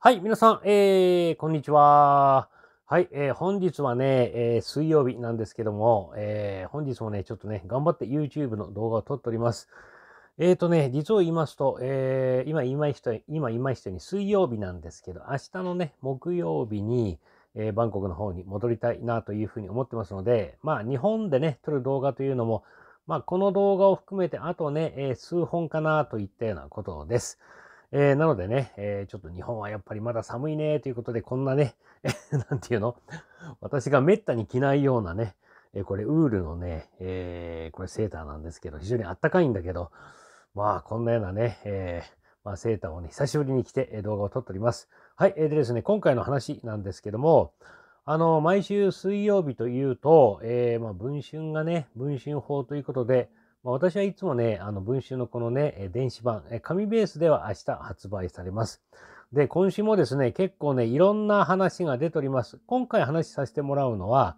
はい、皆さん、えー、こんにちは。はい、えー、本日はね、えー、水曜日なんですけども、えー、本日もね、ちょっとね、頑張って YouTube の動画を撮っております。えーとね、実を言いますと、えー、今今いた、今今いうに水曜日なんですけど、明日のね、木曜日に、えー、バンコクの方に戻りたいなというふうに思ってますので、まあ、日本でね、撮る動画というのも、まあ、この動画を含めて、あとね、えー、数本かなといったようなことです。えー、なのでね、えー、ちょっと日本はやっぱりまだ寒いね、ということで、こんなね、なんていうの私がめったに着ないようなね、えー、これウールのね、えこれセーターなんですけど、非常にあったかいんだけど、まあ、こんなようなね、えまあ、セーターをね、久しぶりに着て動画を撮っております。はい、えー、でですね、今回の話なんですけども、あの、毎週水曜日というと、えまあ、文春がね、文春法ということで、まあ、私はいつもね、あの文集のこのね、電子版、紙ベースでは明日発売されます。で、今週もですね、結構ね、いろんな話が出ております。今回話させてもらうのは、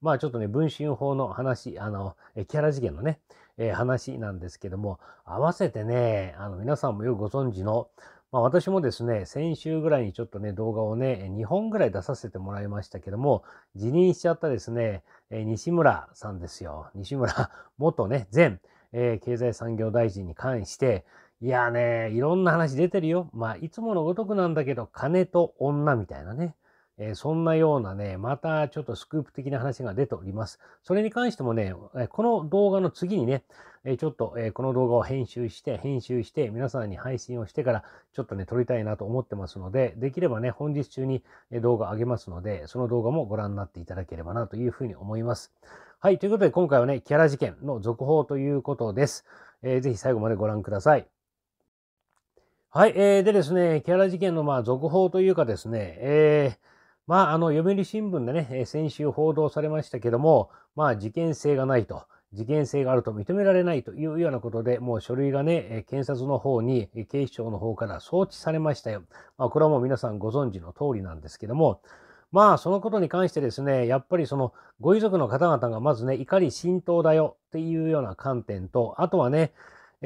まあちょっとね、文春法の話、あの、木原事件のね、えー、話なんですけども、合わせてね、あの皆さんもよくご存知の、まあ、私もですね、先週ぐらいにちょっとね、動画をね、2本ぐらい出させてもらいましたけども、辞任しちゃったですね、え西村さんですよ。西村 元ね、前、えー、経済産業大臣に関して、いやね、いろんな話出てるよ。まあ、いつものごとくなんだけど、金と女みたいなね。えー、そんなようなね、またちょっとスクープ的な話が出ております。それに関してもね、この動画の次にね、ちょっとこの動画を編集して、編集して、皆さんに配信をしてから、ちょっとね、撮りたいなと思ってますので、できればね、本日中に動画上げますので、その動画もご覧になっていただければなというふうに思います。はい、ということで今回はね、キャラ事件の続報ということです。えー、ぜひ最後までご覧ください。はい、えー、でですね、キャラ事件のまあ続報というかですね、えーまあ、あの、読売新聞でね、先週報道されましたけども、まあ、事件性がないと、事件性があると認められないというようなことで、もう書類がね、検察の方に、警視庁の方から送致されましたよ。まあ、これはもう皆さんご存知の通りなんですけども、まあ、そのことに関してですね、やっぱりその、ご遺族の方々がまずね、怒り浸透だよっていうような観点と、あとはね、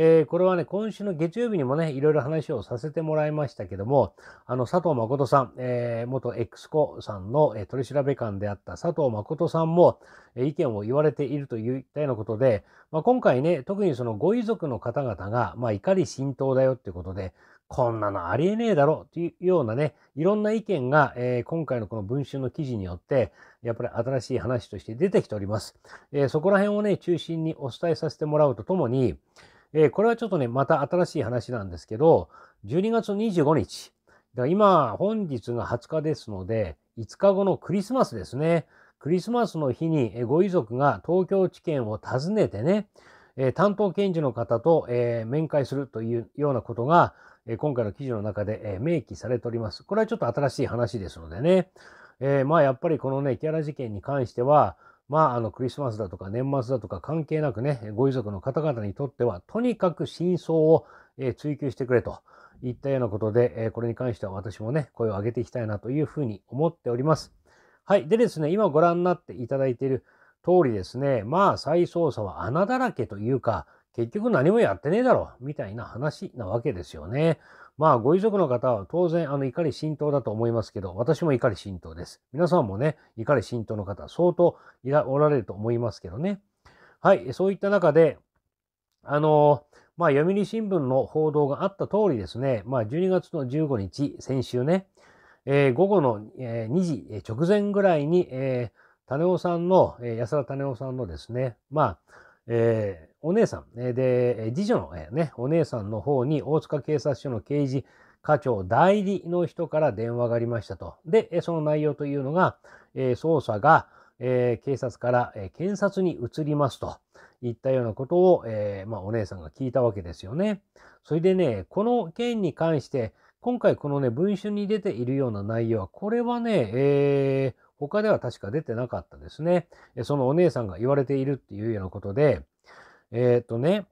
えー、これはね、今週の月曜日にもね、いろいろ話をさせてもらいましたけども、あの、佐藤誠さん、えー、元 X 子さんの、えー、取調べ官であった佐藤誠さんも、え意見を言われているといったようなことで、まあ、今回ね、特にそのご遺族の方々が、まあ、怒り浸透だよっていうことで、こんなのありえねえだろというようなね、いろんな意見が、えー、今回のこの文春の記事によって、やっぱり新しい話として出てきております。えー、そこら辺をね、中心にお伝えさせてもらうとともに、えー、これはちょっとね、また新しい話なんですけど、12月25日、だから今、本日が20日ですので、5日後のクリスマスですね。クリスマスの日にご遺族が東京地検を訪ねてね、え担当検事の方と、え面会するというようなことが、え今回の記事の中で、え明記されております。これはちょっと新しい話ですのでね。えー、まあやっぱりこのね、キャラ事件に関しては、まあ、あの、クリスマスだとか年末だとか関係なくね、ご遺族の方々にとっては、とにかく真相を、え追求してくれといったようなことで、えこれに関しては私もね、声を上げていきたいなというふうに思っております。はい。でですね、今ご覧になっていただいている通りですね、まあ、再捜査は穴だらけというか、結局何もやってねえだろ、みたいな話なわけですよね。まあ、ご遺族の方は当然、あの、怒り浸透だと思いますけど、私も怒り浸透です。皆さんもね、怒り浸透の方、相当いらおられると思いますけどね。はい、そういった中で、あの、まあ、読売新聞の報道があった通りですね、まあ、12月の15日、先週ね、えー、午後の、えー、2時直前ぐらいに、えー、種尾さんの、え安田種尾さんのですね、まあ、えー、お姉さん、で、次女の、ね、お姉さんの方に大塚警察署の刑事課長代理の人から電話がありましたと。で、その内容というのが、えー、捜査が、えー、警察から、えー、検察に移りますといったようなことを、えーまあ、お姉さんが聞いたわけですよね。それでね、この件に関して、今回このね、文春に出ているような内容は、これはね、えー、他では確か出てなかったですね。そのお姉さんが言われているっていうようなことで、えっ、ー、とね、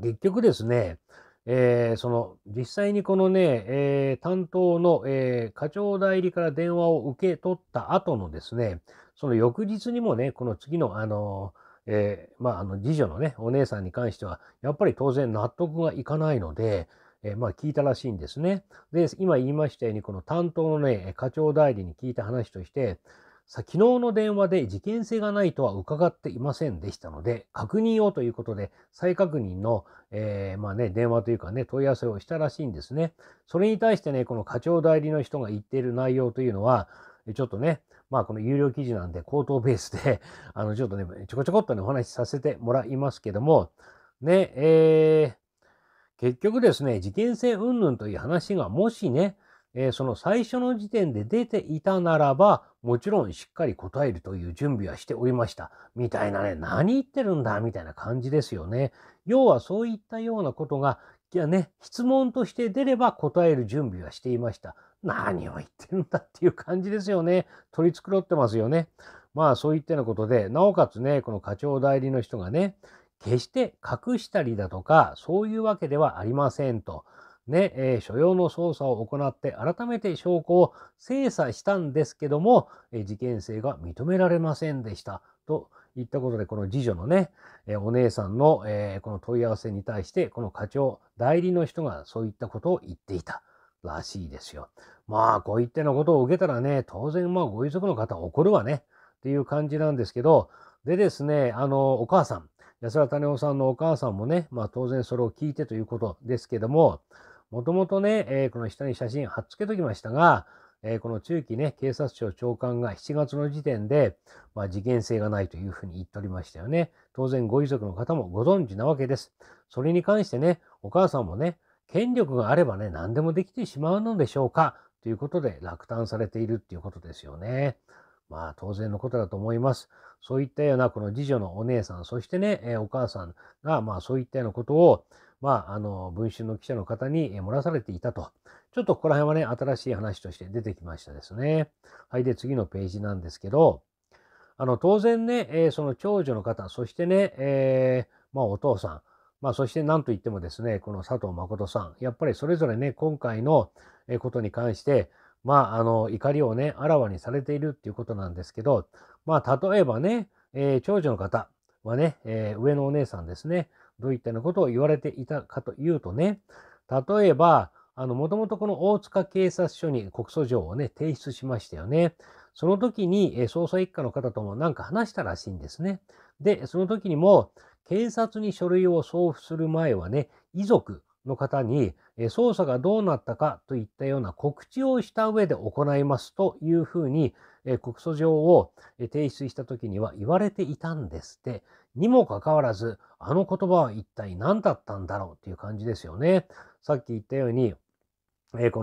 結局ですね、えー、その実際にこのね、えー、担当の、えー、課長代理から電話を受け取った後のですね、その翌日にもね、この次の、あのえまあ、あの、次女のね、お姉さんに関しては、やっぱり当然納得がいかないので、えまあ、聞いたらしいんですね。で、今言いましたように、この担当のね、課長代理に聞いた話として、さ昨日の電話で事件性がないとは伺っていませんでしたので、確認をということで、再確認の、えー、まあね、電話というかね、問い合わせをしたらしいんですね。それに対してね、この課長代理の人が言っている内容というのは、ちょっとね、まあこの有料記事なんで、口頭ベースであの、ちょっとね、ちょこちょこっとね、お話しさせてもらいますけども、ね、えー、結局ですね、事件性云々という話がもしね、えー、その最初の時点で出ていたならば、もちろんしっかり答えるという準備はしておりました。みたいなね、何言ってるんだみたいな感じですよね。要はそういったようなことが、いやね、質問として出れば答える準備はしていました。何を言ってるんだっていう感じですよね。取り繕ってますよね。まあそういったようなことで、なおかつね、この課長代理の人がね、決して隠したりだとか、そういうわけではありませんと。ね、えー、所要の捜査を行って改めて証拠を精査したんですけども、えー、事件性が認められませんでしたと言ったことで、この次女のね、えー、お姉さんの、えこの問い合わせに対して、この課長、代理の人がそういったことを言っていた。らしいですよ。まあ、こういったようなことを受けたらね、当然、まあ、ご遺族の方怒るわね、っていう感じなんですけど、でですね、あの、お母さん、安田種夫さんのお母さんもね、まあ当然それを聞いてということですけども、もともとね、えー、この下に写真貼っつけときましたが、えー、この中期ね、警察庁長官が7月の時点で、まあ、事件性がないというふうに言っておりましたよね。当然ご遺族の方もご存知なわけです。それに関してね、お母さんもね、権力があればね、何でもできてしまうのでしょうかということで落胆されているっていうことですよね。まあ当然のことだと思います。そういったようなこの次女のお姉さん、そしてね、えお母さんが、まあそういったようなことを、まあ、あの、文春の記者の方に漏らされていたと。ちょっとここら辺はね、新しい話として出てきましたですね。はい。で、次のページなんですけど、あの、当然ね、えその長女の方、そしてね、えー、まあお父さん、まあ、そして何といってもですね、この佐藤誠さん、やっぱりそれぞれね、今回のことに関して、まあ、あの、怒りをね、あらわにされているっていうことなんですけど、まあ、例えばね、えー、長女の方はね、えー、上のお姉さんですね、どういったようなことを言われていたかというとね、例えば、あの、もともとこの大塚警察署に告訴状をね、提出しましたよね。その時に、え捜査一課の方ともなんか話したらしいんですね。で、その時にも、警察に書類を送付する前はね、遺族、の方に、捜査がどうなったかといったような告知をした上で行いますというふうに、告訴状を提出した時には言われていたんですって、にもかかわらず、あの言葉は一体何だったんだろうという感じですよね。さっき言ったように、こ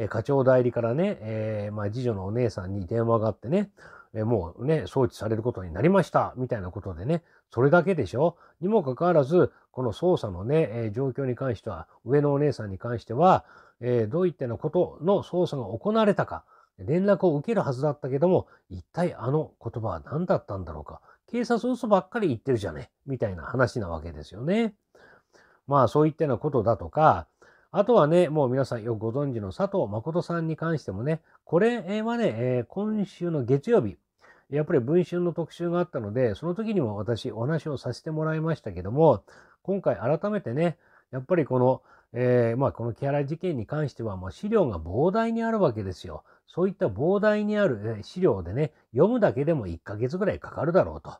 の課長代理からね、えまあ、次女のお姉さんに電話があってね、えもうね、装置されることになりました、みたいなことでね、それだけでしょにもかかわらず、この捜査のね、え状況に関しては、上のお姉さんに関しては、えどういったようなことの捜査が行われたか、連絡を受けるはずだったけども、一体あの言葉は何だったんだろうか。警察嘘ばっかり言ってるじゃねみたいな話なわけですよね。まあそういったようなことだとか、あとはね、もう皆さんよくご存知の佐藤誠さんに関してもね、これはね、え今週の月曜日、やっぱり文春の特集があったので、その時にも私お話をさせてもらいましたけども、今回改めてね、やっぱりこの、えー、まあ、この木原事件に関しては、まあ、資料が膨大にあるわけですよ。そういった膨大にある資料でね、読むだけでも1ヶ月ぐらいかかるだろうと。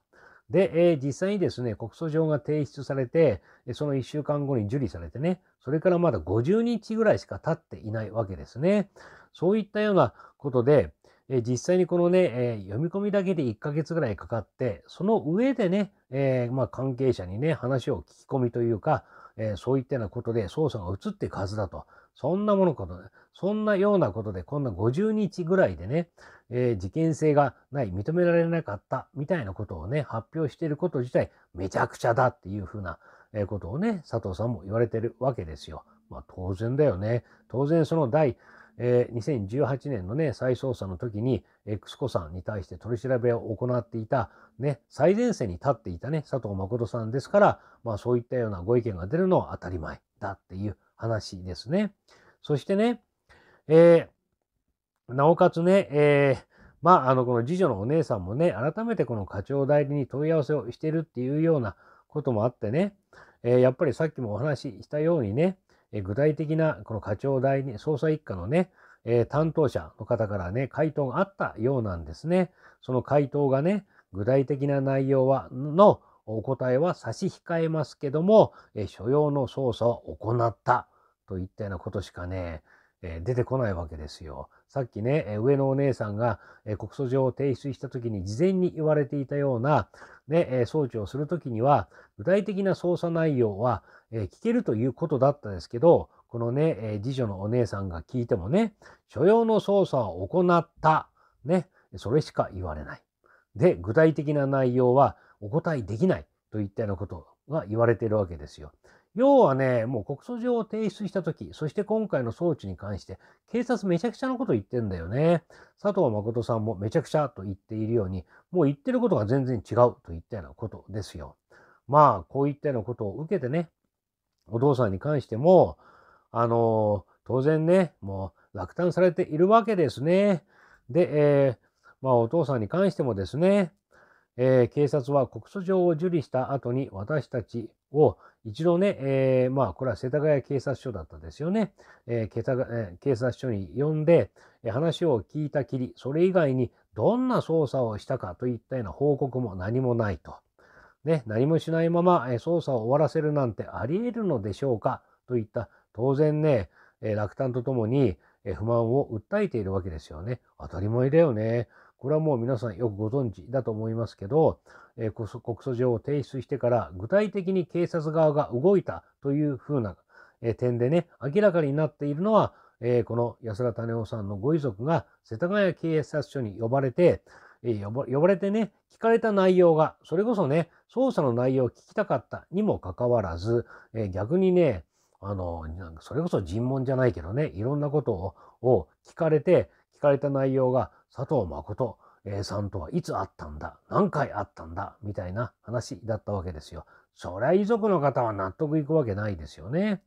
で、えー、実際にですね、告訴状が提出されて、その1週間後に受理されてね、それからまだ50日ぐらいしか経っていないわけですね。そういったようなことで、え実際にこのね、え読み込みだけで1ヶ月ぐらいかかって、その上でね、えまあ、関係者にね、話を聞き込みというか、えそういったようなことで捜査が移っていくはずだと。そんなものことそんなようなことで、こんな50日ぐらいでね、え事件性がない、認められなかった、みたいなことをね、発表していること自体、めちゃくちゃだっていうふうなことをね、佐藤さんも言われてるわけですよ。まあ、当然だよね。当然その第えー、2018年のね、再捜査の時に、X 子さんに対して取り調べを行っていた、ね、最前線に立っていたね、佐藤誠さんですから、まあそういったようなご意見が出るのは当たり前だっていう話ですね。そしてね、えー、なおかつね、えー、まあ、あの、この次女のお姉さんもね、改めてこの課長代理に問い合わせをしてるっていうようなこともあってね、えー、やっぱりさっきもお話ししたようにね、え具体的なこの課長代理、捜査一課のね、えー、担当者の方からね、回答があったようなんですね。その回答がね、具体的な内容は、のお答えは差し控えますけども、え所要の捜査を行ったといったようなことしかね、え出てこないわけですよ。さっきね、え上のお姉さんが、え告訴状を提出した時に事前に言われていたような、ねえ装置をする時には、具体的な捜査内容は、え聞けるということだったですけど、このね、え次女のお姉さんが聞いてもね、所要の捜査を行った、ね、それしか言われない。で、具体的な内容はお答えできないといったようなことが言われているわけですよ。要はね、もう告訴状を提出したとき、そして今回の装置に関して、警察めちゃくちゃなこと言ってんだよね。佐藤誠さんもめちゃくちゃと言っているように、もう言ってることが全然違うといったようなことですよ。まあ、こういったようなことを受けてね、お父さんに関しても、あのー、当然ね、もう落胆されているわけですね。で、えー、まあお父さんに関してもですね、えー、警察は告訴状を受理した後に私たちを一度ね、えー、まあこれは世田谷警察署だったですよね、えー、警察署に呼んで話を聞いたきりそれ以外にどんな捜査をしたかといったような報告も何もないと、ね、何もしないまま捜査を終わらせるなんてありえるのでしょうかといった当然ね落胆とともに不満を訴えているわけですよね当たり前だよね。これはもう皆さんよくご存知だと思いますけど、え告訴状を提出してから具体的に警察側が動いたというふうな、え点でね、明らかになっているのは、えこの安田種夫さんのご遺族が世田谷警察署に呼ばれて、え呼ばれてね、聞かれた内容が、それこそね、捜査の内容を聞きたかったにもかかわらず、え逆にね、あの、なんかそれこそ尋問じゃないけどね、いろんなことを聞かれて、聞かれた内容が、佐藤誠さんとはいつ会ったんだ何回会ったんだみたいな話だったわけですよ。そりゃ遺族の方は納得いくわけないですよね。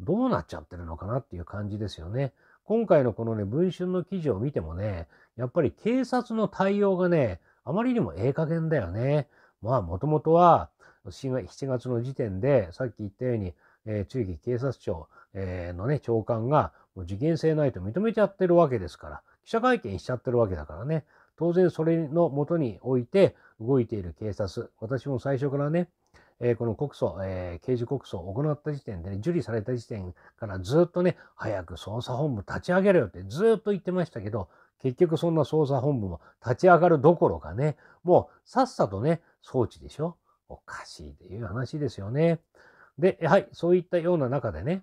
どうなっちゃってるのかなっていう感じですよね。今回のこのね、文春の記事を見てもね、やっぱり警察の対応がね、あまりにもええ加減だよね。まあ、もともとは、7月の時点で、さっき言ったように、えー、中期警察庁、えー、のね、長官が、もう事件性ないと認めちゃってるわけですから、記者会見しちゃってるわけだからね。当然それのもとにおいて動いている警察、私も最初からね、えー、この告訴、えー、刑事告訴を行った時点でね、受理された時点からずっとね、早く捜査本部立ち上げろよってずっと言ってましたけど、結局そんな捜査本部も立ち上がるどころかね、もうさっさとね、装置でしょ。おかしいという話ですよね。で、はい、そういったような中でね、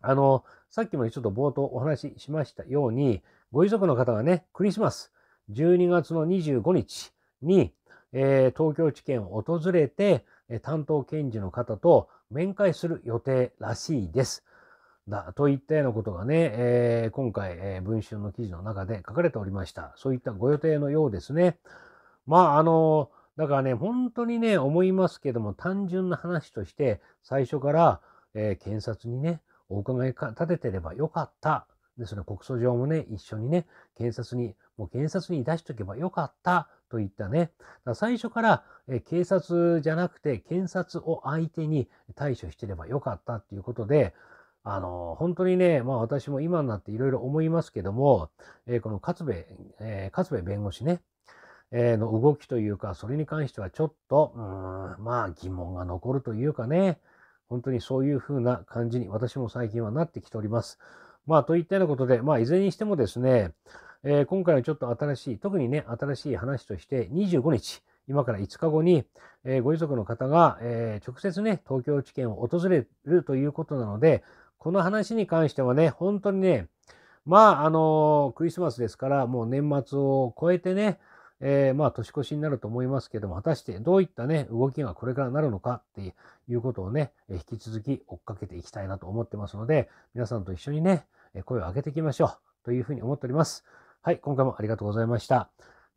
あの、さっきもちょっと冒頭お話ししましたように、ご遺族の方がね、クリスマス、12月の25日に、えー、東京地検を訪れて、担当検事の方と面会する予定らしいです。だといったようなことがね、えー、今回、えー、文春の記事の中で書かれておりました。そういったご予定のようですね。まあ、あの、だからね、本当にね、思いますけども、単純な話として、最初から、えー、検察にね、お伺い立ててればよかったで、その告訴状もね、一緒にね、検察に、もう検察に出しとけばよかったといったね。最初から、え警察じゃなくて検察を相手に対処してればよかったっていうことで、あの、本当にね、まあ私も今になっていろいろ思いますけども、えー、この勝部、えー、勝部弁護士ね、えー、の動きというか、それに関してはちょっと、うん、まあ疑問が残るというかね、本当にそういうふうな感じに私も最近はなってきております。まあ、といったようなことで、まあ、いずれにしてもですね、えー、今回はちょっと新しい、特にね、新しい話として、25日、今から5日後に、えー、ご遺族の方が、えー、直接ね、東京地検を訪れるということなので、この話に関してはね、本当にね、まあ、あのクリスマスですから、もう年末を超えてね、えー、まあ年越しになると思いますけども、果たしてどういったね、動きがこれからなるのかっていうことをね、引き続き追っかけていきたいなと思ってますので、皆さんと一緒にね、声を上げていきましょうというふうに思っております。はい、今回もありがとうございました。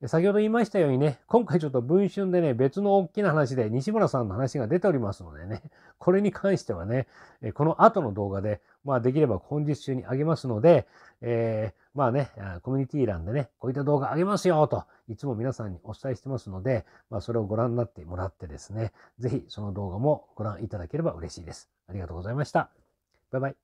先ほど言いましたようにね、今回ちょっと文春でね、別の大きな話で西村さんの話が出ておりますのでね、これに関してはね、この後の動画でまあ、できれば本日中にあげますので、えー、まあね、コミュニティ欄でね、こういった動画あげますよと、いつも皆さんにお伝えしてますので、まあ、それをご覧になってもらってですね、ぜひその動画もご覧いただければ嬉しいです。ありがとうございました。バイバイ。